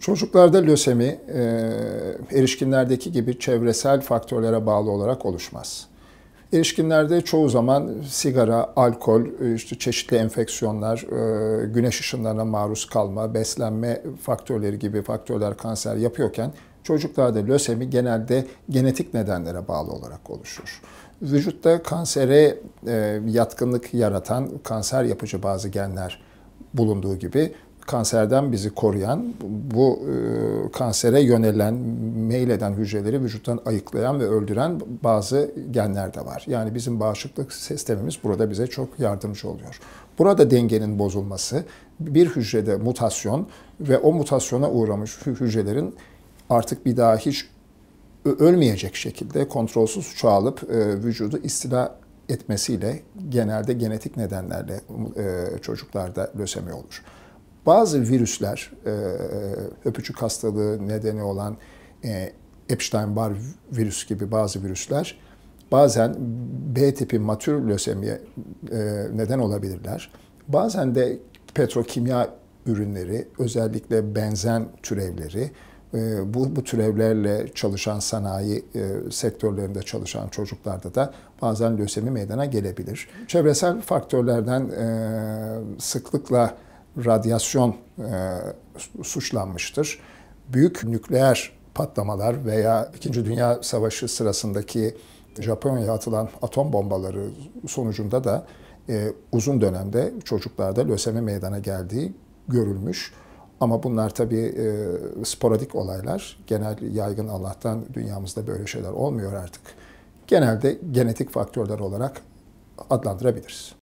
Çocuklarda lösemi e, erişkinlerdeki gibi çevresel faktörlere bağlı olarak oluşmaz. Erişkinlerde çoğu zaman sigara, alkol, e, işte çeşitli enfeksiyonlar, e, güneş ışınlarına maruz kalma, beslenme faktörleri gibi faktörler kanser yapıyorken çocuklarda lösemi genelde genetik nedenlere bağlı olarak oluşur. Vücutta kansere e, yatkınlık yaratan kanser yapıcı bazı genler bulunduğu gibi kanserden bizi koruyan, bu e, kansere yönelen, meyleden hücreleri vücuttan ayıklayan ve öldüren bazı genler de var. Yani bizim bağışıklık sistemimiz burada bize çok yardımcı oluyor. Burada dengenin bozulması, bir hücrede mutasyon ve o mutasyona uğramış hücrelerin artık bir daha hiç ölmeyecek şekilde kontrolsüz çoğalıp e, vücudu istila etmesiyle genelde genetik nedenlerle e, çocuklarda lösemi olur. Bazı virüsler, e, öpücük hastalığı nedeni olan e, Epstein-Barr virüs gibi bazı virüsler bazen B tipi matür lösemiye e, neden olabilirler. Bazen de petrokimya ürünleri, özellikle benzen türevleri, e, bu, bu türevlerle çalışan sanayi e, sektörlerinde çalışan çocuklarda da bazen lösemi meydana gelebilir. Çevresel faktörlerden e, sıklıkla radyasyon e, suçlanmıştır. Büyük nükleer patlamalar veya İkinci Dünya Savaşı sırasındaki Japonya'ya atılan atom bombaları sonucunda da e, uzun dönemde çocuklarda lösemi meydana geldiği görülmüş. Ama bunlar tabii e, sporadik olaylar. Genel yaygın Allah'tan dünyamızda böyle şeyler olmuyor artık. Genelde genetik faktörler olarak adlandırabiliriz.